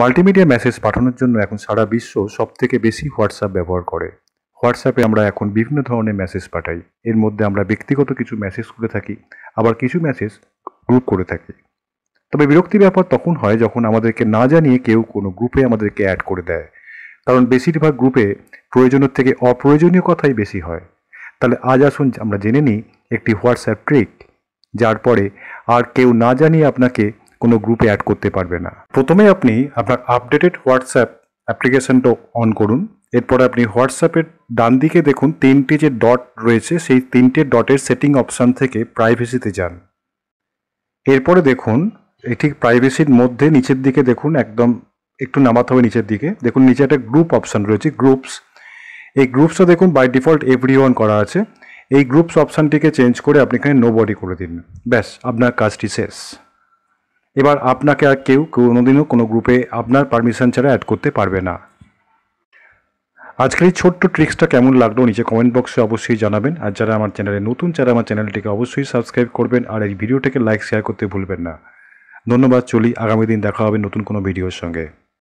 multimedia message পাঠানোর জন্য এখন সারা বিশ্ব সব থেকে বেশি হোয়াটসঅ্যাপ ব্যবহার করে হোয়াটসঅ্যাপে আমরা এখন বিভিন্ন ধরনের মেসেজ পাঠাই এর মধ্যে আমরা ব্যক্তিগত কিছু মেসেজ করে থাকি আবার কিছু মেসেজ গ্রুপ করে থাকি তবে বিরক্তি ব্যাপার তখন হয় যখন আমাদেরকে না জানিয়ে কেউ কোনো গ্রুপে আমাদেরকে অ্যাড করে দেয় কারণ বেশিরভাগ গ্রুপে প্রয়োজনের থেকে অপ্রয়োজনীয় কথাই বেশি হয় তাহলে আজ আসুন আমরা জেনে নিই একটি হোয়াটসঅ্যাপ ট্রিক যার পরে আর কেউ না জানিয়ে আপনাকে কোনো গ্রুপে অ্যাড করতে পারবে না প্রথমে আপনি আপনার আপডেটেড হোয়াটসঅ্যাপ অ্যাপ্লিকেশনটা অন করুন এরপর আপনি হোয়াটসঅ্যাপের ডান দিকে দেখুন তিনটি যে ডট রয়েছে সেই তিনটে ডটের সেটিং অপশান থেকে প্রাইভেসিতে যান এরপরে দেখুন এটি প্রাইভেসির মধ্যে নিচের দিকে দেখুন একদম একটু নামাতে হবে নিচের দিকে দেখুন নিচে একটা গ্রুপ অপশান রয়েছে গ্রুপস এই গ্রুপসটা দেখুন বাই ডিফল্ট এভরি করা আছে এই গ্রুপস অপশানটিকে চেঞ্জ করে আপনি এখানে নো বডি করে দিন ব্যাস আপনার কাজটি শেষ এবার আপনাকে আর কেউ কোনোদিনও কোনো গ্রুপে আপনার পারমিশন ছাড়া অ্যাড করতে পারবে না আজকের এই ছোট্ট ট্রিক্সটা কেমন লাগলো নিচে কমেন্ট বক্সে অবশ্যই জানাবেন আর যারা আমার চ্যানেলে নতুন যারা আমার চ্যানেলটিকে অবশ্যই সাবস্ক্রাইব করবেন আর এই ভিডিওটাকে লাইক শেয়ার করতে ভুলবেন না ধন্যবাদ চলি আগামী দিন দেখা হবে নতুন কোনো ভিডিওর সঙ্গে